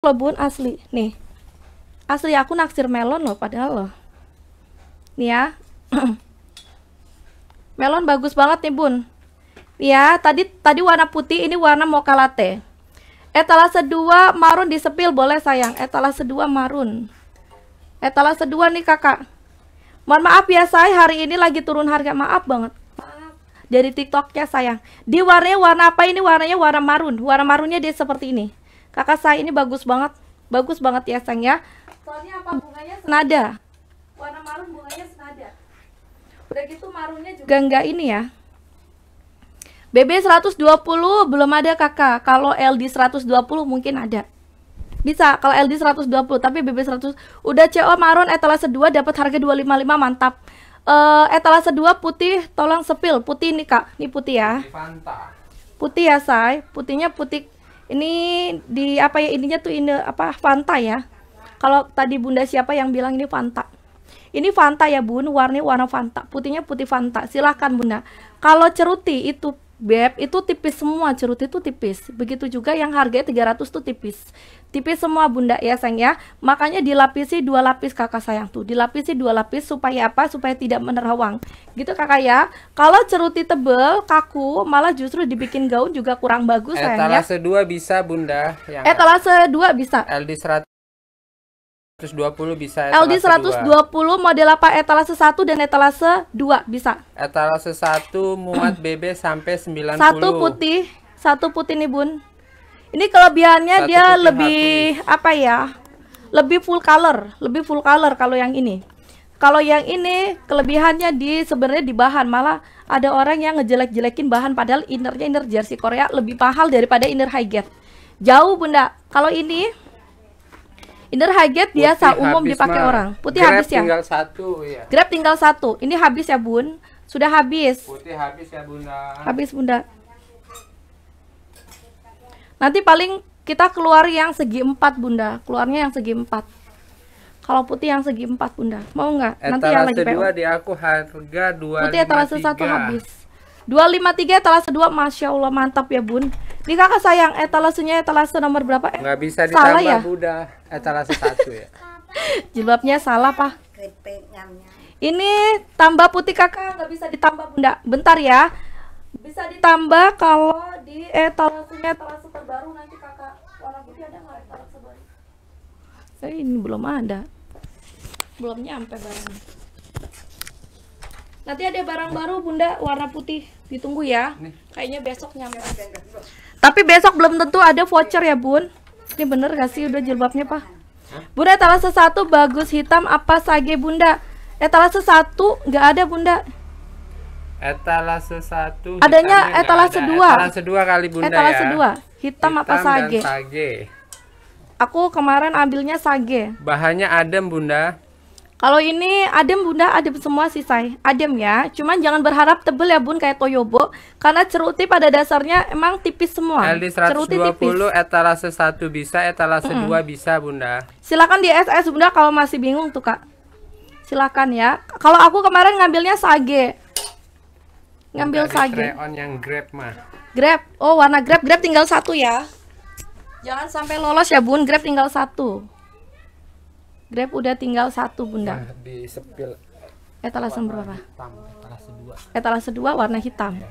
lo bun asli, nih. Asli aku naksir melon loh padahal loh. Nih ya. melon bagus banget nih, Bun. Ya, tadi tadi warna putih, ini warna mocha latte. Etalase 2 marun disepil boleh sayang. Etalase 2 marun. Etalase 2 nih, Kakak. Mohon maaf ya, saya hari ini lagi turun harga. Maaf banget. Dari TikToknya sayang. Di warnanya warna apa ini? Warnanya warna marun. Warna marunnya dia seperti ini. Kakak saya ini bagus banget. Bagus banget ya, Sang ya. Soalnya apa bunganya senada. Warna marun bunganya senada. Udah gitu marunnya juga enggak ini ya. BB 120 belum ada kakak. Kalau LD 120 mungkin ada. Bisa kalau LD 120, tapi BB 100 udah CO marun etalase 2 dapat harga 255 mantap. Uh, etalase 2 putih tolong sepil putih nih kak nih putih ya putih ya say putihnya putih ini di apa ya ininya tuh ini apa Fanta ya. Kalau tadi Bunda siapa yang bilang ini Fanta? Ini Fanta ya Bun, warnanya warna Fanta, putihnya putih Fanta. Silahkan Bunda. Kalau ceruti itu Beb itu tipis semua, ceruti itu tipis. Begitu juga yang harganya 300 tuh tipis. Tipis semua Bunda ya sayang ya. Makanya dilapisi dua lapis kakak sayang tuh. Dilapisi dua lapis supaya apa? Supaya tidak menerawang. Gitu kakak ya. Kalau ceruti tebel, kaku, malah justru dibikin gaun juga kurang bagus sayang ya. Etalase 2 bisa Bunda. Yang Etalase 2 bisa. LD 100 120 bisa LD 120 2. model apa etalase 1 dan etalase 2 bisa etalase 1 muat BB sampai 90 satu putih satu putih nih bun ini kelebihannya satu dia lebih hati. apa ya lebih full color lebih full color kalau yang ini kalau yang ini kelebihannya di sebenarnya di bahan malah ada orang yang ngejelek-jelekin bahan padahal innernya inner jersey Korea lebih mahal daripada inner high gap jauh bunda kalau ini Inner high gate biasa umum dipakai orang. Putih Grab habis ya. tinggal satu ya. Grab tinggal satu. Ini habis ya bun. Sudah habis. Putih habis ya bunda. Habis bunda. Nanti paling kita keluar yang segi empat bunda. Keluarnya yang segi empat. Kalau putih yang segi empat bunda. Mau nggak? Nanti yang lagi dua di aku harga dua. Putih etalase satu habis. 253 etalase 2 Masya Allah mantap ya bun Ini kakak sayang etalasenya etalase nomor berapa? Eh, Nggak bisa ditambah salah ya? eh Etalase 1 ya Jilbabnya salah pak Ini tambah putih kakak nggak bisa ditambah bunda Bentar ya Bisa ditambah kalau di etalasenya etalase terbaru nanti kakak Warna putih ada nggak etalase baru? Saya ini belum ada Belum nyampe barangnya Nanti ada barang baru Bunda warna putih. Ditunggu ya. Nih. Kayaknya besok nyampe. Tapi besok belum tentu ada voucher ya, Bun. Ini bener gak sih udah jilbabnya, Pak? Bunda etalase satu bagus hitam apa sage Bunda? Etalase eh, satu nggak ada Bunda. Etalase eh, satu. Adanya etalase eh, ada. dua. Etalase dua kali Bunda etalase ya. dua. Hitam, hitam apa sage? sage? Aku kemarin ambilnya sage. Bahannya adem Bunda. Kalau ini adem bunda, adem semua sih say, adem ya. Cuman jangan berharap tebel ya bun kayak Toyobo, karena ceruti pada dasarnya emang tipis semua. LD 120, ceruti tipis. etalase 1 bisa, etalase mm 2 bisa bunda. Silakan di SS bunda kalau masih bingung tuh kak. Silakan ya. Kalau aku kemarin ngambilnya sage, ngambil Dari sage. On yang grab mah. Grab, oh warna grab, grab tinggal satu ya. Jangan sampai lolos ya bun, grab tinggal satu. Grab udah tinggal satu bunda. Nah, di sepil. Etalase berapa? Etalase dua. Etalase dua warna hitam. Ya.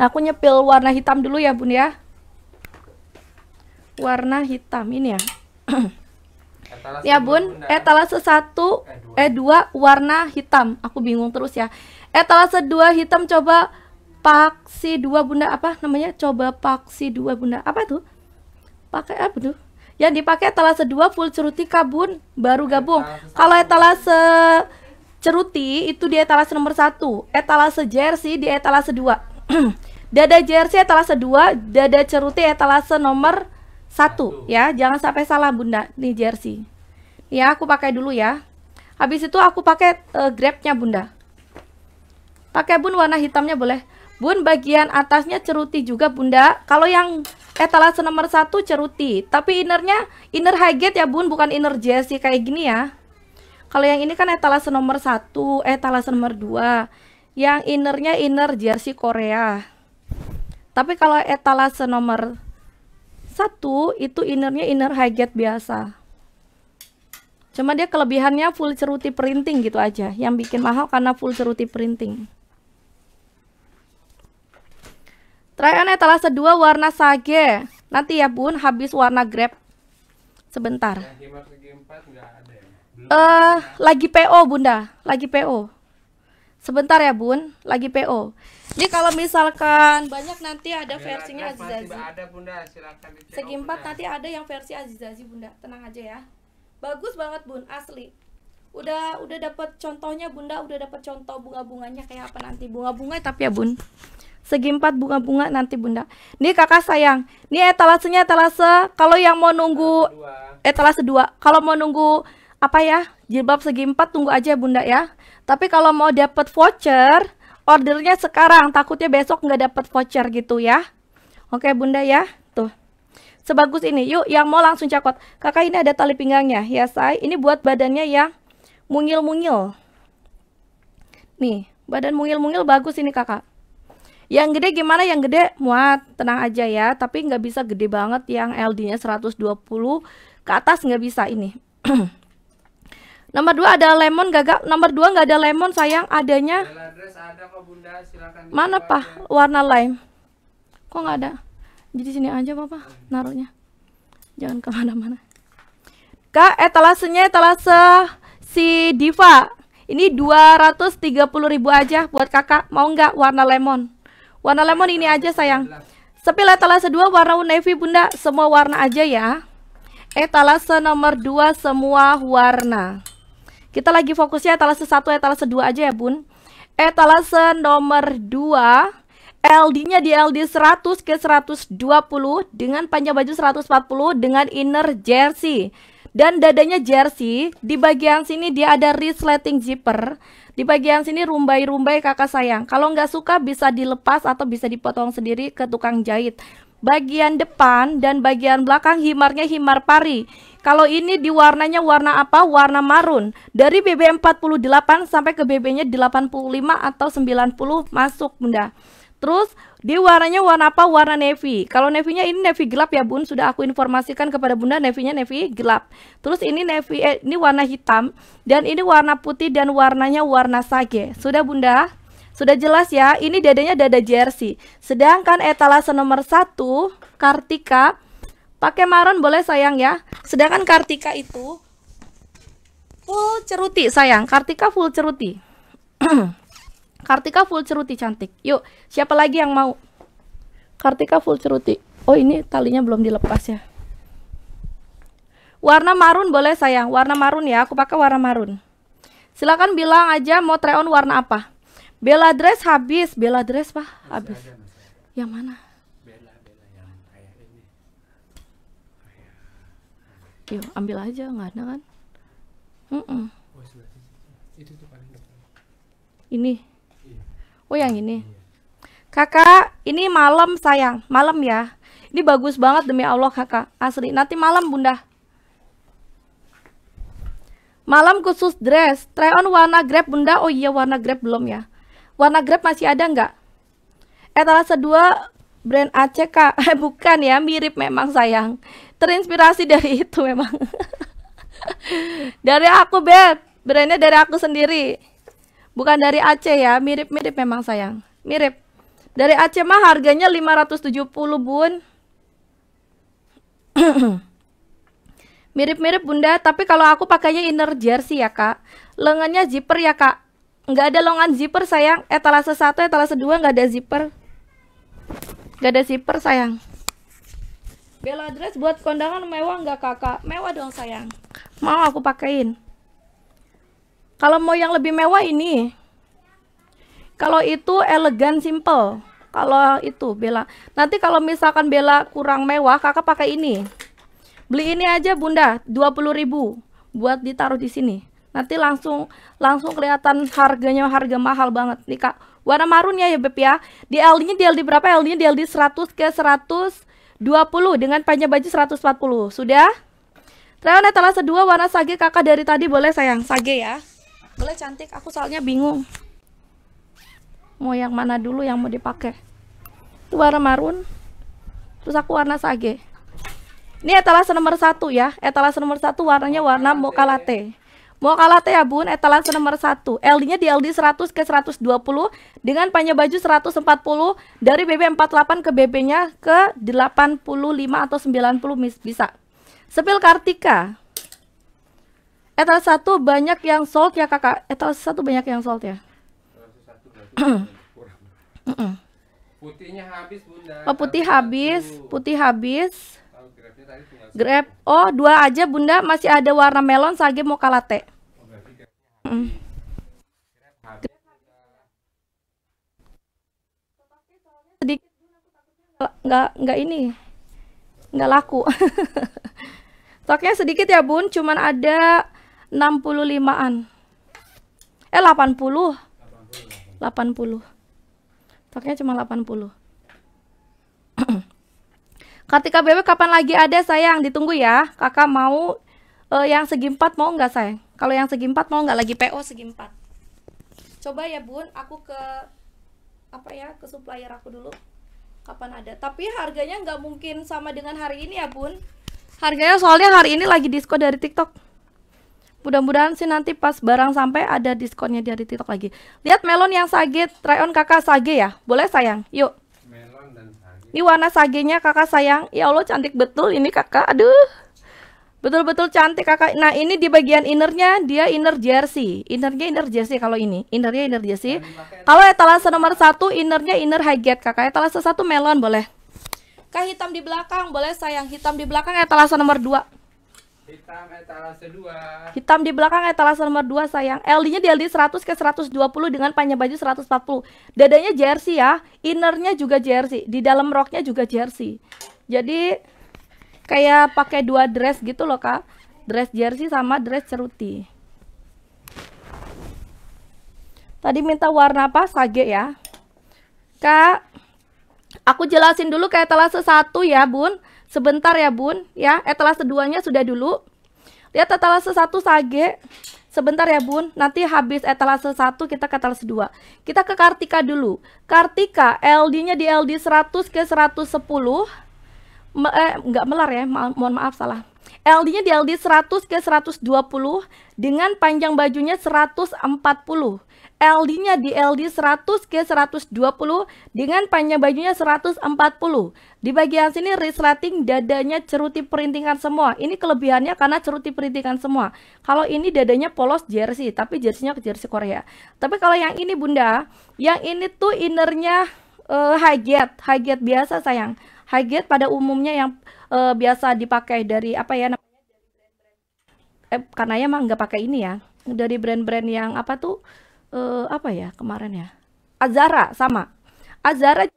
Nah, aku nyepil warna hitam dulu ya bunda. ya. Warna hitam ini ya. etalase ya bun, bunda. etalase satu, eh, eh dua warna hitam. Aku bingung terus ya. Etalase dua hitam coba paksi dua bunda apa namanya? Coba paksi dua bunda apa tuh? Pakai apa tuh? yang dipakai etalase 2 full ceruti kabun baru nah, gabung. Etalase Kalau etalase ceruti itu di etalase nomor 1, etalase jersey di etalase 2. dada jersey etalase 2, dada ceruti etalase nomor 1 ya. Jangan sampai salah Bunda nih jersey. Ya, aku pakai dulu ya. Habis itu aku pakai uh, grabnya Bunda. Pakai bun warna hitamnya boleh. Bun, bagian atasnya ceruti juga, Bunda. Kalau yang etalase nomor satu ceruti, tapi innernya inner highgate ya, Bun, bukan inner jersey kayak gini ya. Kalau yang ini kan etalase nomor satu, etalase nomor dua. Yang innernya inner jersey Korea. Tapi kalau etalase nomor satu itu innernya inner highgate biasa. Cuma dia kelebihannya full ceruti printing gitu aja. Yang bikin mahal karena full ceruti printing. Try on etalase 2 warna sage. Nanti ya bun, habis warna grab. Sebentar. Ya, ya? Eh, uh, lagi PO bunda, lagi PO. Sebentar ya bun, lagi PO. Ini kalau misalkan banyak nanti ada versinya Azizazi. Ada bunda, silakan. Segi empat nanti ada yang versi Azizazi bunda, tenang aja ya. Bagus banget bun, asli udah udah dapat contohnya bunda udah dapat contoh bunga-bunganya kayak apa nanti bunga-bunga tapi ya bun segi empat bunga-bunga nanti bunda ini kakak sayang ini etalasenya etalase kalau yang mau nunggu etalase dua kalau mau nunggu apa ya jilbab segi empat tunggu aja bunda ya tapi kalau mau dapat voucher ordernya sekarang takutnya besok nggak dapat voucher gitu ya oke bunda ya tuh sebagus ini yuk yang mau langsung cakot kakak ini ada tali pinggangnya ya say ini buat badannya yang mungil-mungil. Nih, badan mungil-mungil bagus ini kakak. Yang gede gimana? Yang gede muat, tenang aja ya. Tapi nggak bisa gede banget yang LD-nya 120 ke atas nggak bisa ini. Nomor dua ada lemon gagak. Nomor dua nggak ada lemon sayang. Adanya ada kok, Bunda. mana ya. pak? Warna lime. Kok nggak ada? Jadi sini aja papa naruhnya. Jangan kemana-mana. Kak etalasenya etalase si Diva. Ini 230 ribu aja buat kakak. Mau nggak warna lemon? Warna lemon ini aja sayang. Sepi etalase 2 warna navy bunda. Semua warna aja ya. Eh Etalase nomor dua semua warna. Kita lagi fokusnya satu ya eh, etalase dua aja ya bun. Eh Etalase nomor dua LD-nya di LD 100 ke 120 dengan panjang baju 140 dengan inner jersey. Dan dadanya jersey, di bagian sini dia ada resleting zipper. Di bagian sini rumbai-rumbai kakak sayang. Kalau nggak suka bisa dilepas atau bisa dipotong sendiri ke tukang jahit. Bagian depan dan bagian belakang himarnya himar pari. Kalau ini di warnanya warna apa? Warna marun. Dari BB 48 sampai ke BB-nya 85 atau 90 masuk, Bunda. Terus dia warnanya warna apa? Warna navy. Kalau navy-nya ini navy gelap ya Bun, sudah aku informasikan kepada Bunda navy-nya navy gelap. Terus ini navy eh, ini warna hitam dan ini warna putih dan warnanya warna sage. Sudah Bunda? Sudah jelas ya, ini dadanya dada jersey. Sedangkan etalase nomor 1 Kartika pakai maron boleh sayang ya. Sedangkan Kartika itu full ceruti sayang, Kartika full ceruti. Kartika full ceruti cantik. Yuk, siapa lagi yang mau? Kartika full ceruti. Oh, ini talinya belum dilepas ya. Warna marun boleh sayang. Warna marun ya, aku pakai warna marun. Silakan bilang aja mau try on warna apa. Bella dress habis, Bella dress pak habis. yang mana? Bella, Bella yang kayak ini. Ayah. Yuk, ambil aja, nggak ada kan? Mm -mm. Oh, itu tuh paling depan. Ini. Oh yang ini. Kakak, ini malam sayang, malam ya. Ini bagus banget demi Allah kakak, asli. Nanti malam bunda. Malam khusus dress, try on warna grab bunda. Oh iya warna grab belum ya. Warna grab masih ada nggak? Etalase 2 brand Aceh kak, eh, bukan ya, mirip memang sayang. Terinspirasi dari itu memang. dari aku beb, brandnya dari aku sendiri. Bukan dari Aceh ya, mirip-mirip memang sayang. Mirip. Dari Aceh mah harganya 570 bun. Mirip-mirip bunda, tapi kalau aku pakainya inner jersey ya kak. Lengannya zipper ya kak. Nggak ada lengan zipper sayang. Etalase eh, satu, etalase eh, dua nggak ada zipper. Nggak ada zipper sayang. Bella dress buat kondangan mewah nggak kakak? Mewah dong sayang. Mau aku pakaiin. Kalau mau yang lebih mewah ini. Kalau itu elegan simple. Kalau itu Bella. Nanti kalau misalkan Bella kurang mewah, Kakak pakai ini. Beli ini aja Bunda, 20.000 buat ditaruh di sini. Nanti langsung langsung kelihatan harganya harga mahal banget nih Kak. Warna marun ya ya Beb ya. DLD-nya LD berapa? LD-nya LD 100 ke 120 dengan panjang baju 140. Sudah? Terakhir etalase 2 warna sage kakak dari tadi boleh sayang, sage ya boleh cantik aku soalnya bingung mau yang mana dulu yang mau dipakai itu warna marun terus aku warna sage ini etalase nomor satu ya etalase nomor satu warnanya warna mocha latte mocha latte ya bun etalase nomor satu LD nya di LD 100 ke 120 dengan panjang baju 140 dari BB 48 ke BB nya ke 85 atau 90 bisa Sepil Kartika etal satu banyak yang sold ya kakak etal satu banyak yang sold ya putihnya habis bunda oh putih habis putih habis grab oh dua aja bunda masih ada warna melon sage mau kalate. Oh, sedikit nggak nggak ini nggak laku stoknya sedikit ya bun cuman ada 65-an. Eh 80. 80. Stoknya cuma 80. Ketika BB kapan lagi ada sayang? Ditunggu ya. Kakak mau uh, yang segi empat mau nggak sayang? Kalau yang segi empat mau nggak lagi PO segi empat? Coba ya bun, aku ke apa ya ke supplier aku dulu. Kapan ada? Tapi harganya nggak mungkin sama dengan hari ini ya bun. Harganya soalnya hari ini lagi diskon dari TikTok. Mudah-mudahan sih nanti pas barang sampai ada diskonnya dari TikTok lagi. Lihat melon yang sage, try on kakak sage ya. Boleh sayang? Yuk. Ini warna sagenya kakak sayang. Ya Allah cantik betul ini kakak. Aduh. Betul-betul cantik kakak. Nah ini di bagian innernya dia inner jersey. Innernya inner jersey kalau ini. Innernya inner jersey. Kalau etalase nomor satu innernya inner highgate kakak. Etalase satu melon boleh. Kak hitam di belakang boleh sayang. Hitam di belakang etalase nomor dua. Hitam etalase 2. Hitam di belakang etalase nomor 2 sayang. LD-nya di LD 100 ke 120 dengan panjang baju 140. Dadanya jersey ya. Innernya juga jersey. Di dalam roknya juga jersey. Jadi kayak pakai dua dress gitu loh, Kak. Dress jersey sama dress ceruti. Tadi minta warna apa? Sage ya. Kak, aku jelasin dulu kayak etalase 1 ya, Bun. Sebentar ya bun, ya etalase duanya sudah dulu. Lihat etalase satu sage. Sebentar ya bun, nanti habis etalase 1 kita ke etalase 2 Kita ke Kartika dulu Kartika, LD-nya di LD 100 ke 110 Me eh, Nggak melar ya, ma mohon maaf salah LD-nya di LD 100 ke 120 Dengan panjang bajunya 140 LD-nya di LD 100 ke 120 dengan panjang bajunya 140. Di bagian sini rating dadanya ceruti perintingan semua. Ini kelebihannya karena ceruti perintingan semua. Kalau ini dadanya polos jersey, tapi jersinya ke jersey Korea. Tapi kalau yang ini Bunda, yang ini tuh innernya uh, high get, high get biasa sayang. High get pada umumnya yang uh, biasa dipakai dari apa ya Eh, karena ya mah nggak pakai ini ya dari brand-brand yang apa tuh uh, apa ya kemarin ya Azara sama Azara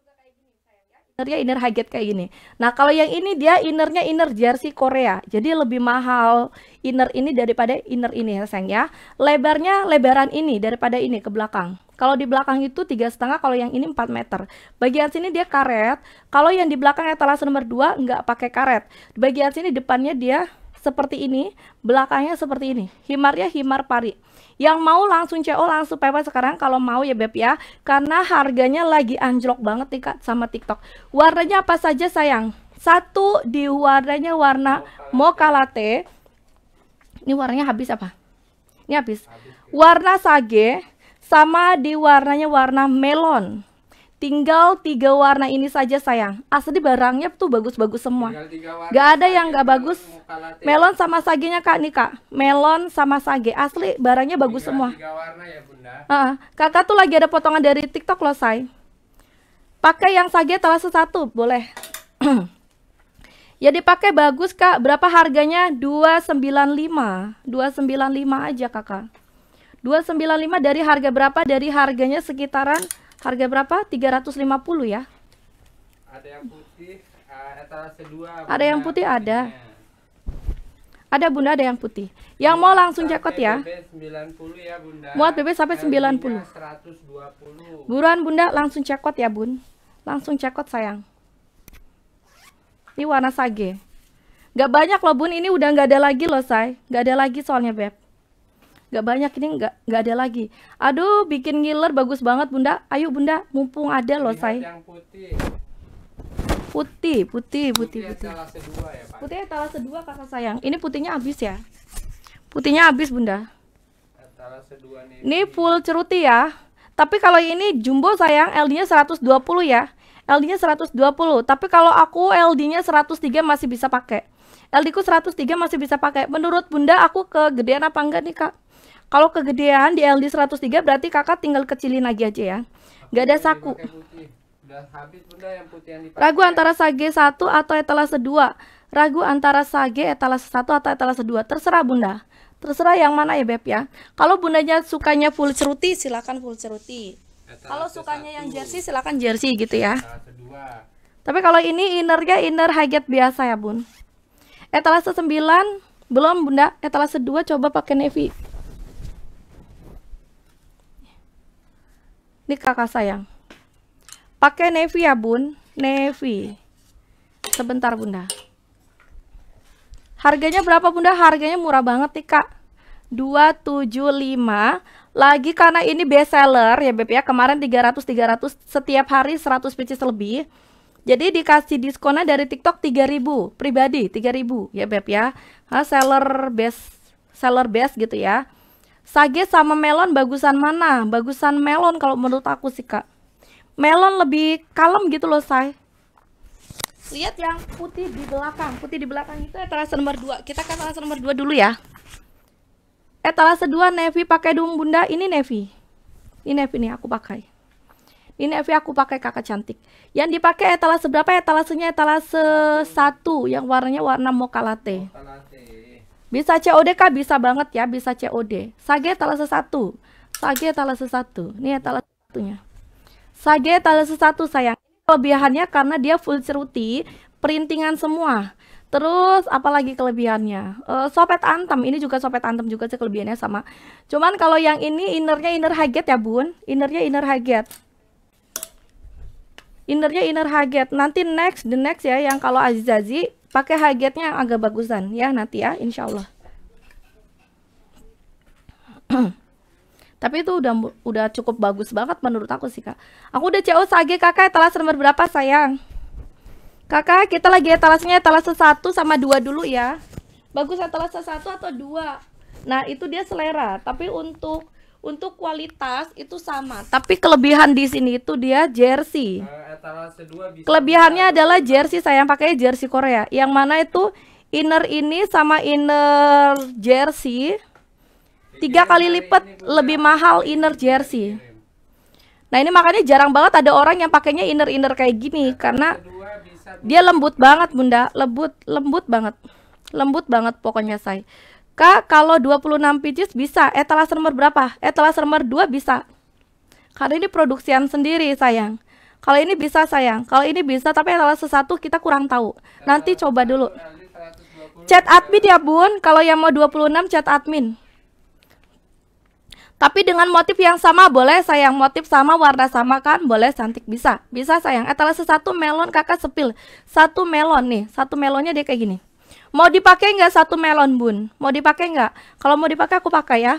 juga ya. inner high gate kayak gini nah kalau yang ini dia innernya inner jersey Korea jadi lebih mahal inner ini daripada inner ini ya sayang ya lebarnya lebaran ini daripada ini ke belakang kalau di belakang itu tiga setengah, kalau yang ini 4 meter. Bagian sini dia karet. Kalau yang di belakang etalase nomor 2 nggak pakai karet. Bagian sini depannya dia seperti ini, belakangnya seperti ini. Himarnya himar pari. Yang mau langsung CO langsung PP sekarang kalau mau ya Beb ya. Karena harganya lagi anjlok banget nih kak sama TikTok. Warnanya apa saja sayang? Satu di warnanya warna mocha latte. Ini warnanya habis apa? Ini habis. Ya. Warna sage sama di warnanya warna melon. Tinggal tiga warna ini saja sayang. Asli barangnya tuh bagus-bagus semua. Gak ada yang gak bagus. Melon sama sagenya kak nih kak. Melon sama sage. Asli barangnya bagus semua. Tiga ya Uh, kakak tuh lagi ada potongan dari TikTok loh say. Pakai yang sage telah satu boleh. ya dipakai bagus kak. Berapa harganya? 295 295 aja kakak. 295 dari harga berapa? Dari harganya sekitaran Harga berapa? 350 ya. Ada yang putih, eh, etalase 2. Ada yang putih ada. Iya. Ada Bunda ada yang putih. Yang mau langsung cekot ya. ya Bunda. Muat BB sampai 90. 120. Buruan Bunda langsung cekot ya Bun. Langsung cekot sayang. Ini warna sage. Gak banyak loh Bun, ini udah gak ada lagi loh say. Gak ada lagi soalnya Beb. Gak banyak ini gak, gak ada lagi Aduh bikin ngiler bagus banget bunda Ayo bunda mumpung ada loh saya putih putih putih putih putih etalase dua ya dua kakak sayang ini putihnya habis ya putihnya habis bunda ini full ceruti ya tapi kalau ini jumbo sayang LD nya 120 ya LD nya 120 tapi kalau aku LD nya 103 masih bisa pakai LD ku 103 masih bisa pakai. Menurut Bunda aku kegedean apa enggak nih Kak? Kalau kegedean di LD 103 berarti Kakak tinggal kecilin lagi aja ya. Enggak ada saku. Ragu antara sage 1 atau etalase 2. Ragu antara sage etalase 1 atau etalase 2. Terserah Bunda. Terserah yang mana ya Beb ya. Kalau bundanya sukanya full ceruti silakan full ceruti. kalau sukanya yang jersey silakan jersey gitu ya. Tapi kalau ini innernya inner high biasa ya Bun. Etalase 9 belum Bunda, etalase 2 coba pakai navy. Ini kakak sayang. Pakai navy ya, Bun. Navy. Sebentar, Bunda. Harganya berapa, Bunda? Harganya murah banget nih, Kak. 275 lagi karena ini best seller ya Beb ya. Kemarin 300 300 setiap hari 100 pieces lebih. Jadi dikasih diskonnya dari TikTok 3000 pribadi 3000 ya Beb ya. Ha, seller best seller best gitu ya. Sage sama melon bagusan mana? Bagusan melon kalau menurut aku sih Kak. Melon lebih kalem gitu loh say. Lihat yang putih di belakang, putih di belakang itu etalase nomor 2. Kita ke etalase nomor 2 dulu ya. Etalase 2 Nevi pakai dong Bunda, ini Nevi, Ini Nevi nih aku pakai. Ini FV aku pakai kakak cantik. Yang dipakai etalase berapa? Etalasenya etalase 1 yang warnanya warna mocha latte. Bisa COD kah? Bisa banget ya, bisa COD. Sage etalase 1. Sage etalase 1. Ini etalase satunya. Sage etalase 1 sayang. Kelebihannya karena dia full ceruti, perintingan semua. Terus apalagi kelebihannya? Uh, sopet antem ini juga sopet antem juga sih kelebihannya sama. Cuman kalau yang ini innernya inner haget ya bun, innernya inner haget innernya inner Haget. Nanti next, the next ya yang kalau Azizazi pakai Hagetnya yang agak bagusan ya nanti ya, insya Allah. Tapi itu udah udah cukup bagus banget menurut aku sih kak. Aku udah CO sage kakak etalase nomor berapa sayang? Kakak kita lagi ya, etalasnya etalase satu sama dua dulu ya. Bagus ya, etalase satu atau dua. Nah itu dia selera. Tapi untuk untuk kualitas itu sama tapi kelebihan di sini itu dia jersey eh, kelebihannya adalah jersey saya yang pakai jersey Korea yang mana itu inner ini sama inner jersey tiga kali lipat lebih mahal inner jersey nah ini makanya jarang banget ada orang yang pakainya inner inner kayak gini nah, karena dia lembut banget bunda lembut lembut banget lembut banget pokoknya saya Kak, kalau 26 pieces bisa, etalase eh, nomor berapa? Etalase eh, nomor 2 bisa. Karena ini produksian sendiri, sayang. Kalau ini bisa, sayang. Kalau ini bisa, tapi etalase satu kita kurang tahu. Nanti coba dulu. Chat admin ya, Bun. Kalau yang mau 26, chat admin. Tapi dengan motif yang sama boleh sayang Motif sama warna sama kan boleh cantik bisa Bisa sayang Etalase eh, satu melon kakak sepil Satu melon nih Satu melonnya dia kayak gini Mau dipakai nggak satu melon, Bun? Mau dipakai nggak? Kalau mau dipakai aku pakai ya.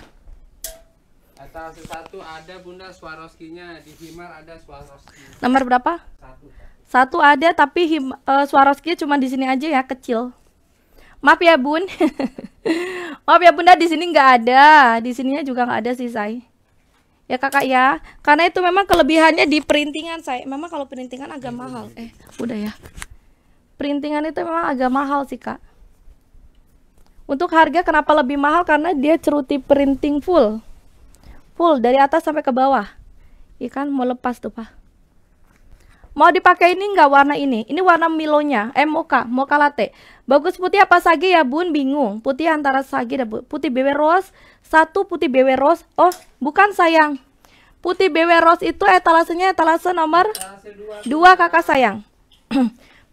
Etalase satu ada Bunda swarovski di Himar ada Swarovski. Nomor berapa? Satu. Satu ada tapi him, uh, eh, Swarovski cuma di sini aja ya, kecil. Maaf ya, Bun. Maaf ya, Bunda, di sini nggak ada. Di sininya juga nggak ada sih, Say. Ya, Kakak ya. Karena itu memang kelebihannya di perintingan, Say. Memang kalau perintingan agak mahal. Eh, udah ya. Perintingan itu memang agak mahal sih, Kak. Untuk harga kenapa lebih mahal? Karena dia ceruti printing full. Full dari atas sampai ke bawah. Ikan iya mau lepas tuh, Pak. Mau dipakai ini nggak warna ini? Ini warna milonya, eh moka, mocha latte. Bagus putih apa sage ya bun? Bingung. Putih antara sage dan putih BW Rose. Satu putih BW Rose. Oh, bukan sayang. Putih BW Rose itu etalasenya etalase nomor dua kakak sayang.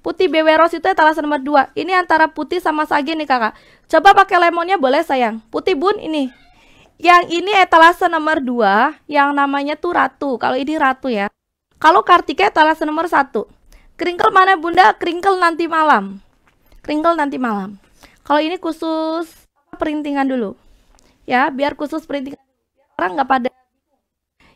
Putih BW Rose itu etalase nomor 2. Ini antara putih sama sage nih kakak. Coba pakai lemonnya boleh sayang. Putih bun ini. Yang ini etalase nomor 2 yang namanya tuh ratu. Kalau ini ratu ya. Kalau Kartika etalase nomor 1. Kringkel mana bunda? Kringkel nanti malam. Kringkel nanti malam. Kalau ini khusus perintingan dulu. Ya, biar khusus perintingan. Orang nggak pada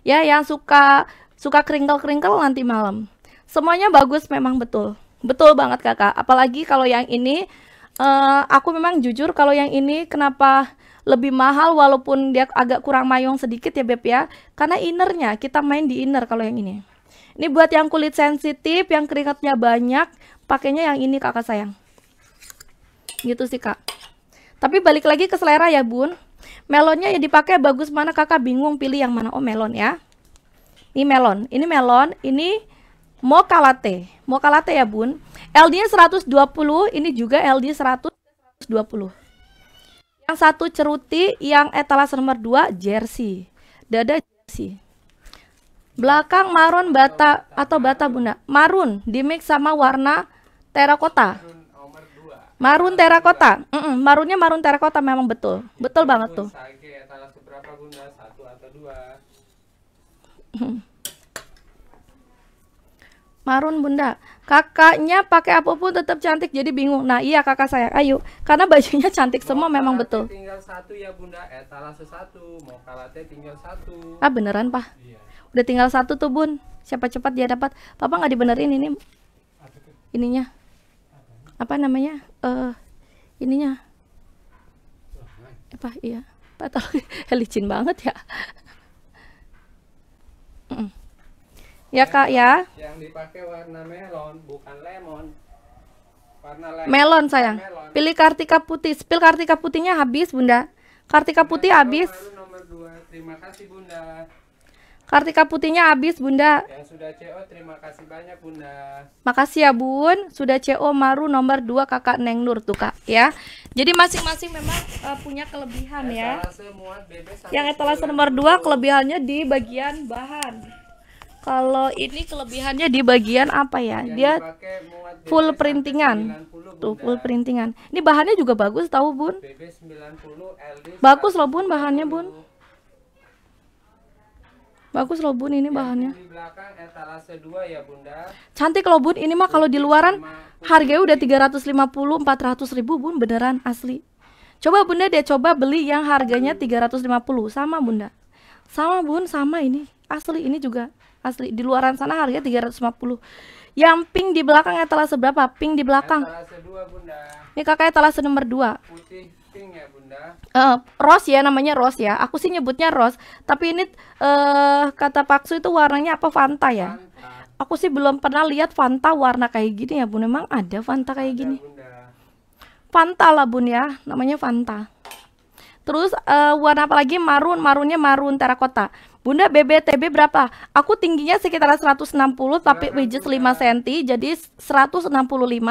ya yang suka suka kringkel-kringkel nanti malam. Semuanya bagus memang betul. Betul banget kakak. Apalagi kalau yang ini, uh, aku memang jujur kalau yang ini kenapa lebih mahal walaupun dia agak kurang mayong sedikit ya Beb ya. Karena innernya, kita main di inner kalau yang ini. Ini buat yang kulit sensitif, yang keringatnya banyak, pakainya yang ini kakak sayang. Gitu sih kak. Tapi balik lagi ke selera ya bun. Melonnya ya dipakai bagus mana kakak bingung pilih yang mana. Oh melon ya. Ini melon, ini melon, ini Mokalate. Mokalate ya, Bun. LD-nya 120, ini juga LD 120. Yang satu ceruti, yang etalase nomor 2 jersey. Dada jersey. Belakang marun bata atau bata Bunda. Marun dimix sama warna terakota. Marun terakota. Mm -mm, marunnya marun terakota memang betul. Betul banget tuh. Marun bunda, kakaknya pakai apapun tetap cantik jadi bingung. Nah iya kakak saya, ayo karena bajunya cantik semua semua memang betul. Tinggal satu ya bunda, etalase eh, satu, mau tinggal satu. Ah beneran pak? Iya. Udah tinggal satu tuh bun, siapa cepat dia dapat. Papa nggak dibenerin ini, ininya, apa namanya? Eh uh, ininya apa iya pak tolong licin banget ya -mm. Ya kak ya. Yang dipakai warna melon bukan lemon. Warna lemon. Melon sayang. Melon. Pilih Kartika putih. Spill Kartika putihnya habis bunda. Kartika bunda, putih habis. Nomor dua. Terima kasih bunda. Kartika putihnya habis, Bunda. Yang sudah CO, terima kasih banyak, Bunda. Makasih ya, Bun. Sudah CO Maru nomor 2 Kakak Neng Nur tuh, Kak, ya. Jadi masing-masing memang uh, punya kelebihan etalase ya. Muat bebe, yang etalase nomor 2 kelebihannya di bagian bahan. Kalau ini kelebihannya di bagian apa ya? Dia full printingan. Tuh, full printingan. Ini bahannya juga bagus tahu, Bun? Bagus loh, Bun, bahannya, Bun. Bagus loh Bun ini bahannya. Ya, Cantik loh Bun, ini mah kalau di luaran harganya udah 350 400 ribu Bun beneran asli. Coba Bunda deh coba beli yang harganya 350 sama Bunda. Sama Bun, sama ini. Asli ini juga asli di luaran sana harga 350 yang pink di belakang etalase berapa pink di belakang ini kakak etalase nomor 2 putih ya bunda uh, rose ya namanya Ros ya aku sih nyebutnya Ros. tapi ini uh, kata paksu itu warnanya apa fanta ya fanta. aku sih belum pernah lihat fanta warna kayak gini ya bun emang ada fanta kayak ada, gini bunda. fanta lah bun ya namanya fanta Terus uh, warna apa lagi? Marun, marunnya marun terakota. Bunda BBTB berapa? Aku tingginya sekitar 160 tapi widget 5 cm jadi 165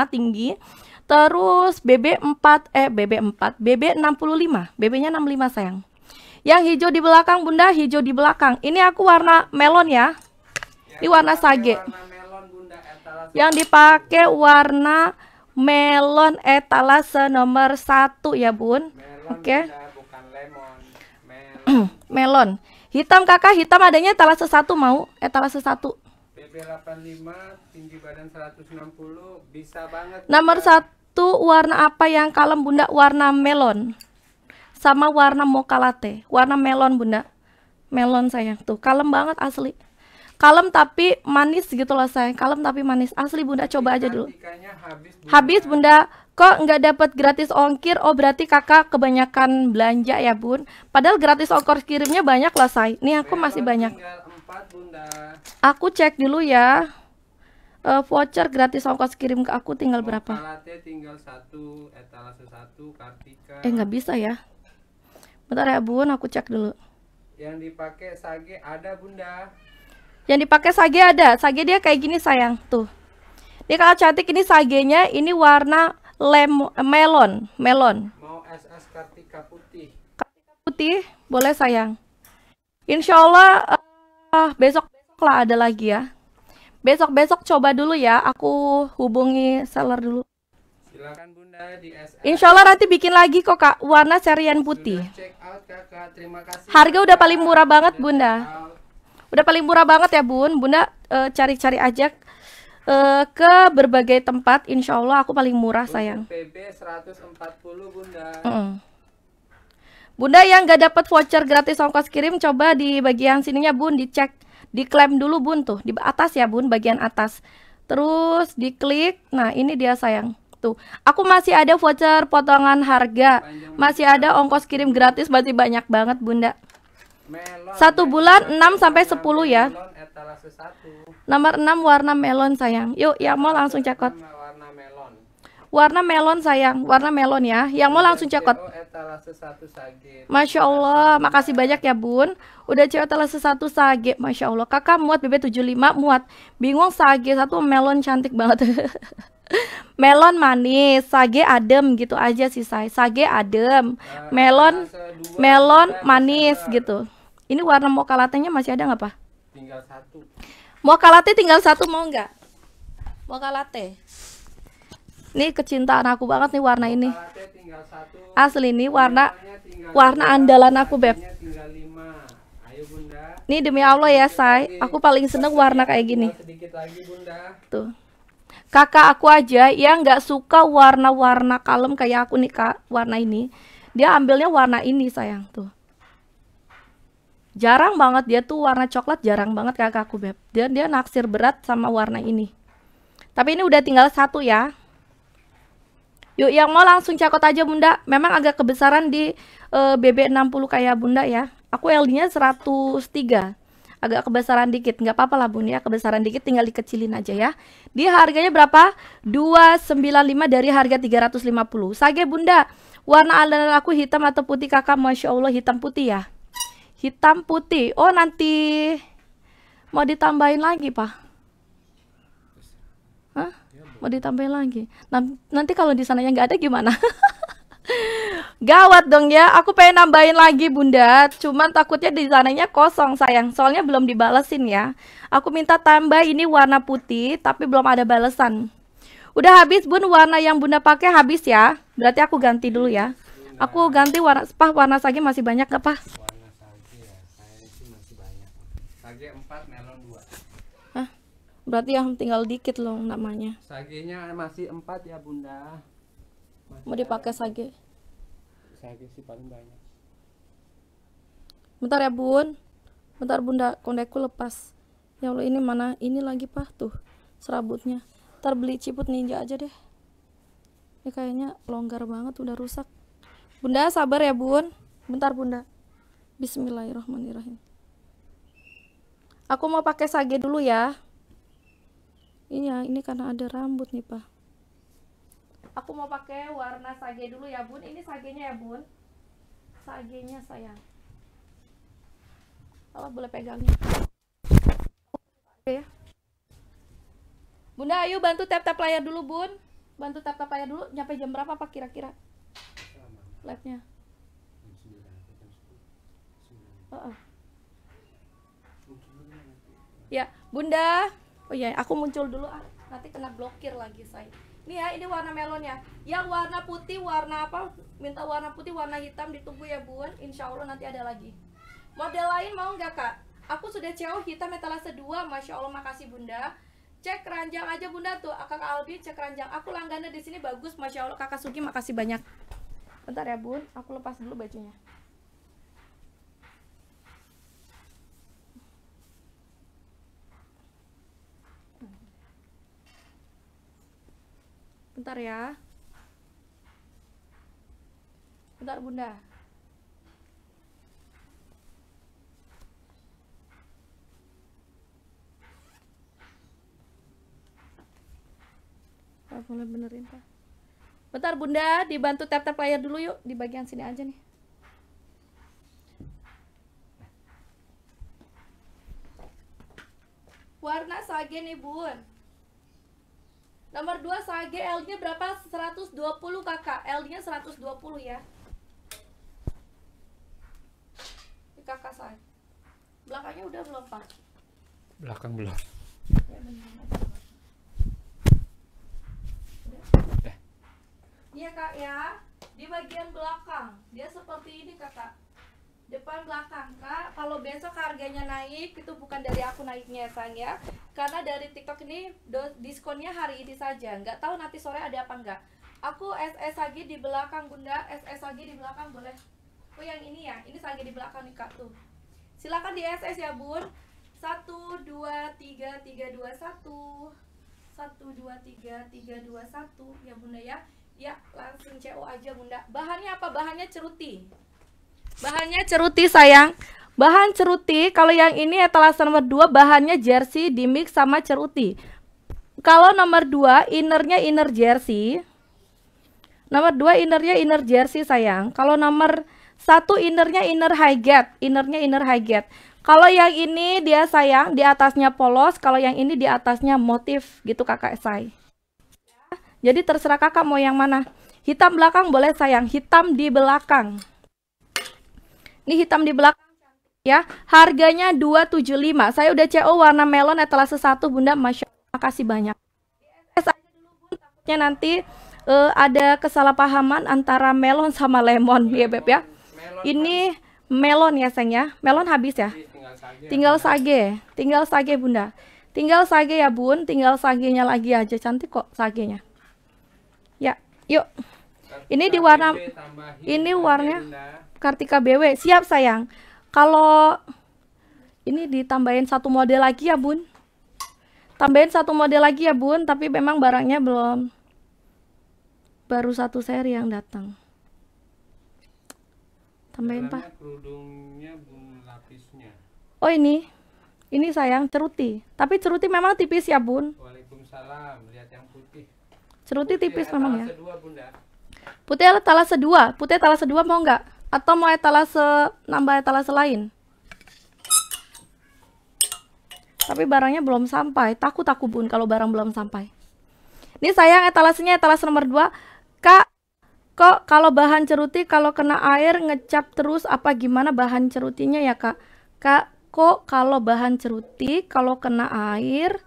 tinggi. Terus BB 4 eh BB 4, BB 65. BB-nya 65 sayang. Yang hijau di belakang Bunda, hijau di belakang. Ini aku warna melon ya. ya Ini warna sage. Yang dipakai warna melon etalase nomor satu ya bun. Oke. Okay. melon. Hitam kakak, hitam adanya etalase satu mau, eh etalase satu. pp 85 tinggi badan 160 bisa banget. Nomor satu warna apa yang kalem bunda? Warna melon sama warna mocha latte, warna melon bunda. Melon sayang tuh kalem banget asli. Kalem tapi manis gitu loh sayang. Kalem tapi manis asli bunda coba aja dulu. Habis bunda. habis bunda kok nggak dapat gratis ongkir? Oh berarti kakak kebanyakan belanja ya bun. Padahal gratis ongkir kirimnya banyak lah say. Nih aku iya, masih banyak. Aku cek dulu ya. Uh, voucher gratis ongkos kirim ke aku tinggal oh, berapa? tinggal satu, etalase satu, Eh nggak bisa ya. Bentar ya bun, aku cek dulu. Yang dipakai sage ada bunda. Yang dipakai sage ada. Sage dia kayak gini sayang, tuh. Ini kalau cantik ini sagenya ini warna lem eh, melon, melon. Mau SS Kartika Putih. Kartika Putih, boleh sayang. Insya Allah uh, eh, besok ah, besok lah ada lagi ya. Besok besok coba dulu ya, aku hubungi seller dulu. Silakan Bunda di SS. Insya Allah nanti bikin lagi kok Kak, warna serian putih. Out, Terima kasih, Harga udah paling murah banget Bunda. Udah paling murah banget ya Bun, Bunda uh, eh, cari -cari aja uh, ke berbagai tempat insya Allah aku paling murah sayang PB 140 bunda mm -mm. bunda yang gak dapat voucher gratis ongkos kirim coba di bagian sininya bun dicek diklaim dulu bun tuh di atas ya bun bagian atas terus diklik nah ini dia sayang tuh aku masih ada voucher potongan harga masih ada ongkos kirim gratis masih banyak banget bunda satu bulan enam sampai sepuluh ya. Nomor enam warna melon sayang. Yuk, yang mau langsung cekot. Warna melon sayang, warna melon ya. Yang mau langsung cekot. Masya Allah, makasih banyak ya bun. Udah cewek telah satu sage, masya Allah. Kakak muat BB 75 muat. Bingung sage satu melon cantik banget. melon manis, sage adem gitu aja sih saya. Sage adem, nah, melon melon manis gitu. Ini warna mocha latte-nya masih ada nggak, Pak? Tinggal satu. Mocha latte tinggal satu mau nggak? Mocha latte. Ini kecintaan aku banget nih warna ini. Asli ini warna warna andalan aku, Beb. Ini demi Allah ya, Say. Aku paling seneng warna kayak gini. Tuh. Kakak aku aja yang nggak suka warna-warna kalem kayak aku nih, Kak. Warna ini. Dia ambilnya warna ini, sayang. Tuh jarang banget dia tuh warna coklat jarang banget aku beb dia dia naksir berat sama warna ini tapi ini udah tinggal satu ya yuk yang mau langsung cakot aja bunda memang agak kebesaran di eh, uh, BB60 kayak bunda ya aku LD nya 103 agak kebesaran dikit nggak apa-apa lah bunda. ya kebesaran dikit tinggal dikecilin aja ya dia harganya berapa 295 dari harga 350 sage bunda warna andalan aku hitam atau putih kakak masya allah hitam putih ya hitam putih oh nanti mau ditambahin lagi pak Hah? mau ditambahin lagi nanti kalau di sana yang nggak ada gimana Gawat dong ya, aku pengen nambahin lagi bunda Cuman takutnya di sananya kosong sayang Soalnya belum dibalesin ya Aku minta tambah ini warna putih Tapi belum ada balesan Udah habis bun, warna yang bunda pakai habis ya Berarti aku ganti dulu ya Aku ganti warna, pah warna sagi masih banyak gak pah? Berarti yang tinggal dikit loh namanya. Sagenya masih empat ya bunda. Masih Mau dipakai ada. sage? Sage sih paling banyak. Bentar ya bun. Bentar bunda, kondeku lepas. Ya Allah ini mana? Ini lagi pah tuh serabutnya. Ntar beli ciput ninja aja deh. Ini kayaknya longgar banget udah rusak. Bunda sabar ya bun. Bentar bunda. Bismillahirrahmanirrahim. Aku mau pakai sage dulu ya iya ini karena ada rambut nih pak aku mau pakai warna sage dulu ya bun ini sagenya ya bun sagenya sayang Allah boleh pegangnya Oke ya Bunda ayo bantu tap-tap layar dulu bun bantu tap-tap layar dulu nyampe jam berapa pak kira-kira Live-nya. uh -uh. ya bunda oh iya aku muncul dulu ah nanti kena blokir lagi saya Nih ya ini warna melonnya yang warna putih warna apa minta warna putih warna hitam ditunggu ya bun insya Allah nanti ada lagi model lain mau nggak kak aku sudah cewek hitam etalase 2 Masya Allah makasih bunda cek keranjang aja bunda tuh ah, kakak Albi cek keranjang aku langganan di sini bagus Masya Allah kakak Sugi makasih banyak bentar ya bun aku lepas dulu bajunya bentar ya bentar bunda Pak mulai benerin Pak bentar bunda dibantu tap tap layar dulu yuk di bagian sini aja nih warna sage nih bun Nomor 2 sage L-nya berapa? 120 kakak. L-nya 120 ya. Ini kakak saya. Belakangnya udah belum Pak? Belakang belum. Ya, eh. Iya kak ya. Di bagian belakang dia seperti ini kakak depan belakang kak kalau besok harganya naik itu bukan dari aku naiknya sang ya karena dari tiktok ini diskonnya hari ini saja nggak tahu nanti sore ada apa nggak? aku SS lagi di belakang bunda SS lagi di belakang boleh oh yang ini ya ini lagi di belakang nih kak tuh silakan di SS ya bun satu dua tiga tiga dua satu satu dua tiga tiga dua satu ya bunda ya ya langsung CO aja bunda bahannya apa bahannya ceruti Bahannya ceruti sayang. Bahan ceruti, kalau yang ini etalase nomor 2 bahannya jersey dimix sama ceruti. Kalau nomor 2 innernya inner jersey. Nomor 2 innernya inner jersey sayang. Kalau nomor 1 innernya inner high get, innernya inner high get. Kalau yang ini dia sayang di atasnya polos, kalau yang ini di atasnya motif gitu kakak saya. Jadi terserah kakak mau yang mana. Hitam belakang boleh sayang, hitam di belakang. Ini hitam di belakang ya. Harganya 275. Saya udah CO warna melon etalase 1 Bunda. Masya Allah, makasih banyak. Takutnya nanti uh, ada kesalahpahaman antara melon sama lemon ya Beb ya. Ini melon ya Seng ya. Melon habis ya. Tinggal sage. Tinggal sage Bunda. Tinggal sage ya Bun, tinggal sagenya lagi aja cantik kok sagenya. Ya, yuk. Ini di warna ini warnanya Kartika BW. Siap sayang. Kalau ini ditambahin satu model lagi ya bun. Tambahin satu model lagi ya bun. Tapi memang barangnya belum. Baru satu seri yang datang. Tambahin pak. Oh ini. Ini sayang ceruti. Tapi ceruti memang tipis ya bun. Waalaikumsalam. Lihat yang putih. Ceruti putih tipis memang ya. Sedua, bunda. Putih talas sedua. Putih talas sedua mau nggak? Atau mau etalase nambah etalase lain? Tapi barangnya belum sampai. Takut aku bun kalau barang belum sampai. Ini sayang etalasenya etalase nomor 2. Kak, kok kalau bahan ceruti kalau kena air ngecap terus apa gimana bahan cerutinya ya kak? Kak, kok kalau bahan ceruti kalau kena air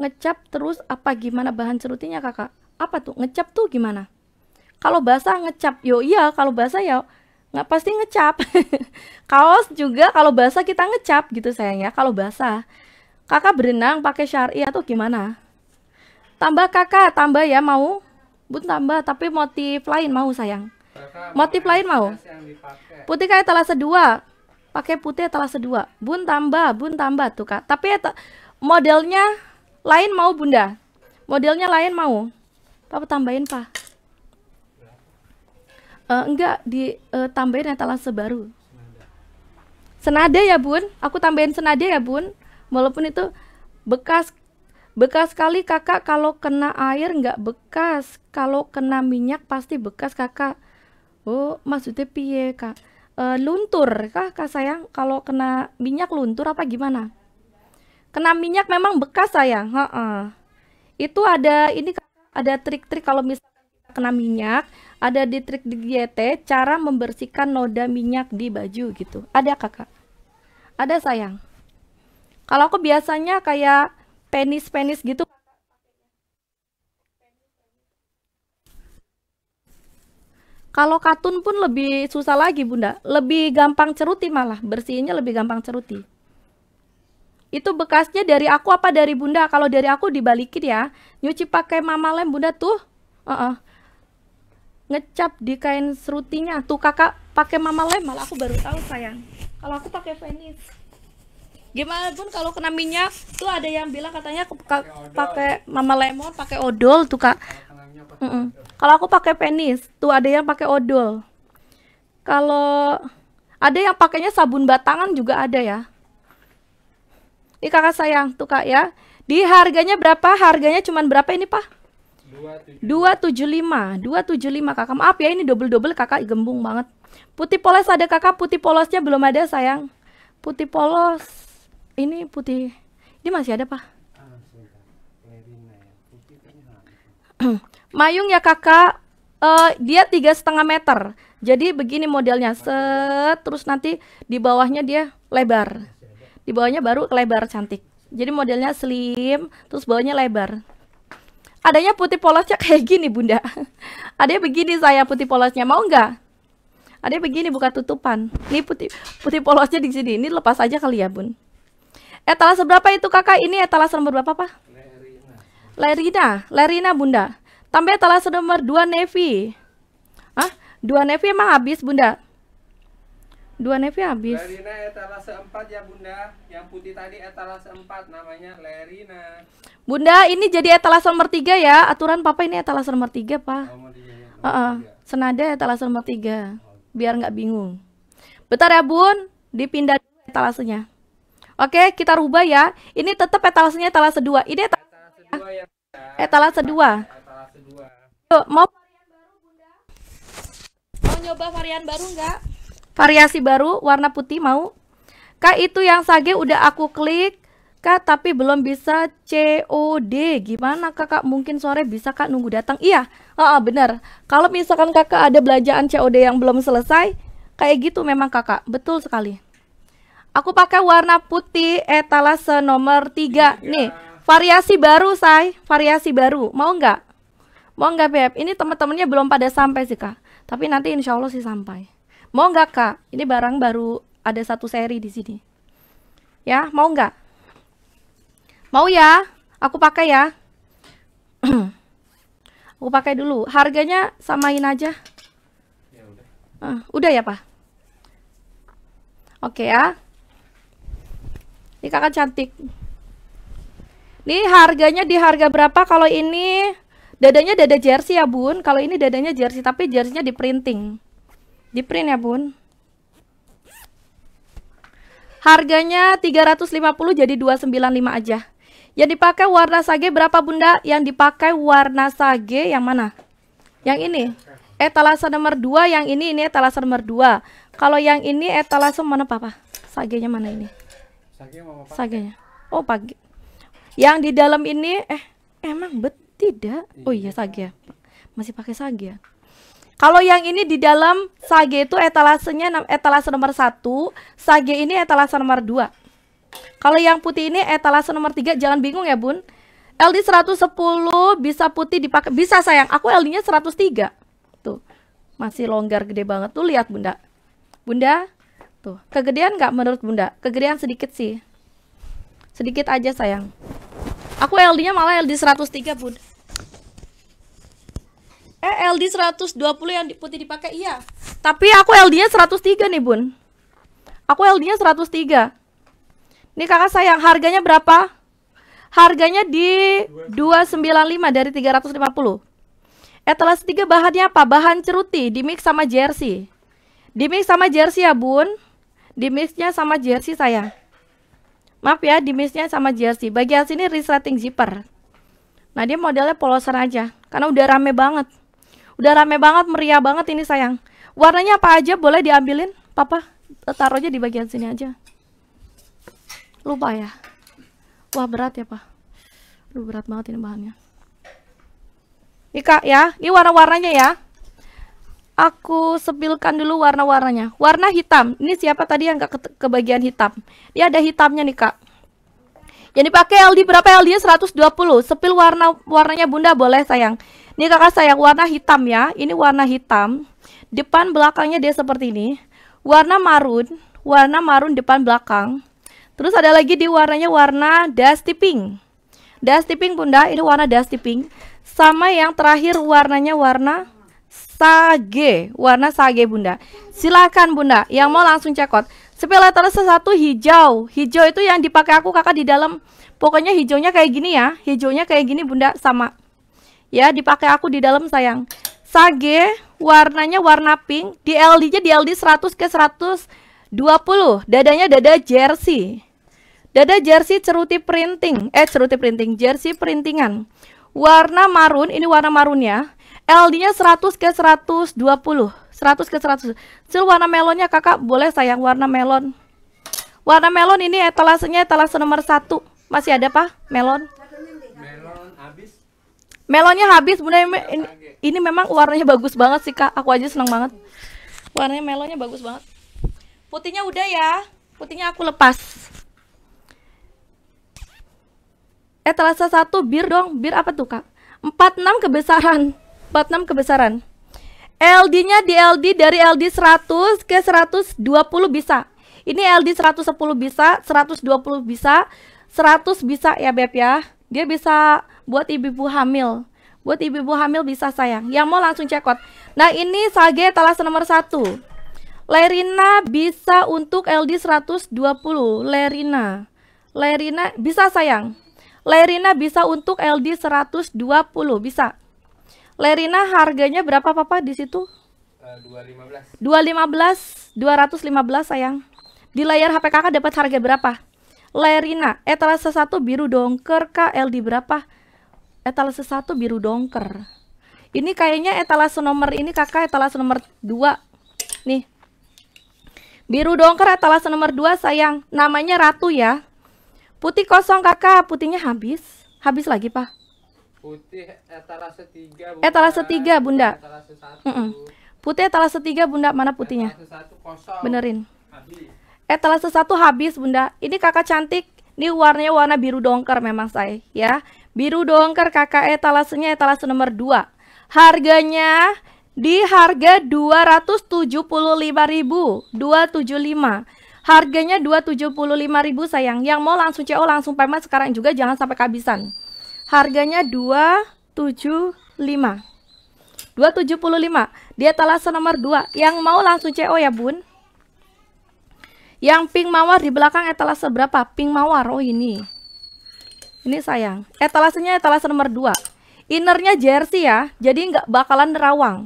ngecap terus apa gimana bahan cerutinya kakak? Apa tuh? Ngecap tuh gimana? Kalau basah ngecap, yo iya kalau basah ya nggak pasti ngecap. Kaos juga kalau basah kita ngecap gitu sayang ya, kalau basah. Kakak berenang pakai syari atau gimana? Tambah kakak, tambah ya mau? Bun tambah, tapi motif lain mau sayang. motif lain mau? Putih kayak telah sedua. Pakai putih telah sedua. Bun tambah, bun tambah tuh kak. Tapi ya modelnya lain mau bunda? Modelnya lain mau? Papa tambahin pak. Uh, enggak ditambahin eh, uh, etalase baru. Senada. senada ya bun, aku tambahin senada ya bun. Walaupun itu bekas bekas kali kakak kalau kena air nggak bekas, kalau kena minyak pasti bekas kakak. Oh maksudnya piye kak? Uh, luntur kah kak sayang? Kalau kena minyak luntur apa gimana? Kena minyak memang bekas sayang. Ha -ha. Itu ada ini ada trik-trik kalau misalkan kena minyak ada di trik di GT cara membersihkan noda minyak di baju gitu. Ada kakak? Ada sayang. Kalau aku biasanya kayak penis-penis gitu. Kalau katun pun lebih susah lagi bunda, lebih gampang ceruti malah, Bersihnya lebih gampang ceruti. Itu bekasnya dari aku apa dari bunda? Kalau dari aku dibalikin ya, nyuci pakai mama lem bunda tuh, uh -uh ngecap di kain serutinya tuh kakak pakai mama lem malah aku baru tahu sayang kalau aku pakai penis gimana pun kalau kena minyak tuh ada yang bilang katanya aku pakai mama lemon pakai odol tuh kak mm -mm. kalau aku pakai penis tuh ada yang pakai odol kalau ada yang pakainya sabun batangan juga ada ya ini kakak sayang tuh kak ya di harganya berapa harganya cuman berapa ini pak 275 275 kakak maaf ya ini double-double kakak gembung banget putih polos ada kakak putih polosnya belum ada sayang putih polos ini putih ini masih ada pak mayung ya kakak uh, dia tiga setengah meter jadi begini modelnya set terus nanti di bawahnya dia lebar di bawahnya baru lebar cantik jadi modelnya slim terus bawahnya lebar adanya putih polosnya kayak gini bunda adanya begini saya putih polosnya mau nggak adanya begini buka tutupan ini putih putih polosnya di sini ini lepas aja kali ya bun etalase berapa itu kakak ini etalase nomor berapa pak Lerina Lerina bunda tambah etalase nomor dua Nevi ah dua Nevi emang habis bunda dua nevi habis Lerina etalase 4 ya bunda yang putih tadi etalase 4 namanya Lerina bunda ini jadi etalase nomor tiga ya aturan papa ini etalase nomor tiga, pak oh, nomor 3, ya. uh -uh. senada etalase nomor tiga, biar nggak bingung bentar ya bun dipindah dulu etalasenya oke kita rubah ya ini tetap etalasenya etalase dua. ini etalase, ya, etalase 2 ya etalase 2 etalase 2 Yuk, mau varian baru bunda mau nyoba varian baru nggak variasi baru warna putih mau Kak itu yang sage udah aku klik Kak tapi belum bisa COD Gimana kakak mungkin sore bisa kak nunggu datang Iya uh, uh, bener Kalau misalkan kakak ada belanjaan COD yang belum selesai Kayak gitu memang kakak Betul sekali Aku pakai warna putih etalase nomor 3 Nih variasi baru say Variasi baru Mau nggak? Mau nggak Beb? Ini teman-temannya belum pada sampai sih kak Tapi nanti insya Allah sih sampai Mau nggak kak? Ini barang baru ada satu seri di sini. Ya, mau nggak? Mau ya? Aku pakai ya. aku pakai dulu. Harganya samain aja. Ya, udah. Uh, udah ya pak. Oke okay, ya. Ini kakak cantik. Ini harganya di harga berapa kalau ini? Dadanya dada jersey ya bun. Kalau ini dadanya jersey tapi jerseynya di printing. Di print ya bun. Harganya 350 jadi 295 aja. Yang dipakai warna sage berapa bunda? Yang dipakai warna sage yang mana? Yang ini. Etalase nomor 2 yang ini ini etalase nomor 2. Kalau yang ini etalase mana papa? Sagenya mana ini? Sage Sagenya. Oh, pagi. Yang di dalam ini eh emang bet tidak? Iya, oh iya sage. Ya, Masih pakai sage ya? Kalau yang ini di dalam sage itu etalasenya etalase nomor 1, sage ini etalase nomor 2. Kalau yang putih ini etalase nomor 3, jangan bingung ya, Bun. LD 110 bisa putih dipakai. Bisa sayang, aku LD-nya 103. Tuh. Masih longgar gede banget. Tuh lihat, Bunda. Bunda, tuh. Kegedean nggak menurut Bunda? Kegedean sedikit sih. Sedikit aja, sayang. Aku LD-nya malah LD 103, Bun. Eh LD 120 yang putih dipakai iya. Tapi aku LD-nya 103 nih, Bun. Aku LD-nya 103. Ini kakak sayang harganya berapa? Harganya di 295 dari 350. Etalase 3 bahannya apa? Bahan ceruti dimix sama jersey. Dimix sama jersey ya, Bun. Di sama jersey saya. Maaf ya, dimixnya sama jersey. Bagian sini resleting zipper. Nah, dia modelnya polosan aja karena udah rame banget. Udah rame banget, meriah banget ini sayang. Warnanya apa aja boleh diambilin? Papa, taruhnya di bagian sini aja. Lupa ya. Wah, berat ya, Pak. Aduh, berat banget ini bahannya. ika ya, ini warna-warnanya ya. Aku sepilkan dulu warna-warnanya. Warna hitam. Ini siapa tadi yang ke, ke bagian hitam? Ini ada hitamnya nih, Kak. Yang dipakai LD berapa LD? 120. Sepil warna warnanya Bunda boleh, sayang. Ini kakak saya warna hitam ya. Ini warna hitam. Depan belakangnya dia seperti ini. Warna marun. Warna marun depan belakang. Terus ada lagi di warnanya warna dusty pink. Dusty pink bunda. Ini warna dusty pink. Sama yang terakhir warnanya warna sage. Warna sage bunda. Silakan bunda. Yang mau langsung cekot. Spell sesatu hijau. Hijau itu yang dipakai aku kakak di dalam. Pokoknya hijaunya kayak gini ya. Hijaunya kayak gini bunda. Sama ya dipakai aku di dalam sayang sage warnanya warna pink di ld nya di LD 100 ke 120 dadanya dada jersey dada jersey ceruti printing eh ceruti printing jersey printingan warna marun ini warna marun ya LD-nya 100 ke 120 100 ke 100 Sil warna melonnya kakak boleh sayang warna melon Warna melon ini etalasenya etalase nomor satu Masih ada pak? Melon Melon habis melonnya habis bunda ini, iya, ini memang warnanya bagus banget sih kak aku aja senang banget warnanya melonnya bagus banget putihnya udah ya putihnya aku lepas eh terasa satu bir dong bir apa tuh kak 46 kebesaran 46 kebesaran LD nya di LD dari LD 100 ke 120 bisa ini LD 110 bisa 120 bisa 100 bisa ya Beb ya dia bisa buat ibu-ibu hamil. Buat ibu-ibu hamil bisa sayang. Yang mau langsung cekot. Nah ini sage talas nomor satu. Lerina bisa untuk LD 120. Lerina. Lerina bisa sayang. Lerina bisa untuk LD 120 bisa. Lerina harganya berapa papa di situ? Uh, 215. 215, 215 sayang. Di layar HP kakak dapat harga berapa? Lerina, etalase 1 biru dongker KL di berapa? Etalase 1 biru dongker. Ini kayaknya etalase nomor ini kakak etalase nomor 2. Nih. Biru dongker etalase nomor 2 sayang. Namanya Ratu ya. Putih kosong kakak, putihnya habis. Habis lagi pak. Putih etalase 3 bunda. Etalase 3 bunda. Etalase 1. Mm -mm. Putih etalase 3 bunda, mana putihnya? Etalase 1 kosong. Benerin. Habis. Etalase eh, satu habis bunda. Ini kakak cantik. Ini warnanya warna biru dongker memang saya ya. Biru dongker kakak etalasenya eh, etalase eh, nomor 2. Harganya di harga 275.000, 275. Harganya 275.000 sayang. Yang mau langsung CO langsung payment sekarang juga jangan sampai kehabisan. Harganya 275. 275. Dia talas nomor 2. Yang mau langsung CO ya, Bun. Yang pink mawar di belakang etalase berapa? Pink mawar. Oh ini. Ini sayang. Etalasenya etalase nomor 2. Innernya jersey ya. Jadi nggak bakalan nerawang.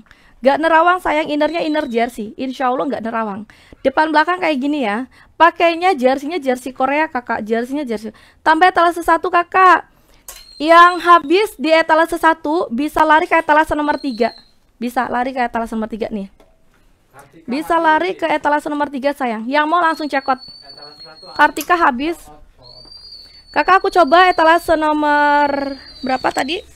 Nggak nerawang sayang innernya inner jersey. Insya Allah nggak nerawang. Depan belakang kayak gini ya. Pakainya jersinya jersey Korea kakak. Jersinya jersey. Tambah etalase satu kakak. Yang habis di etalase satu bisa lari ke etalase nomor 3. Bisa lari ke etalase nomor 3 nih. Bisa lari ke etalase nomor 3 sayang. Yang mau langsung cekot. Kartika habis. Kakak aku coba etalase nomor berapa tadi?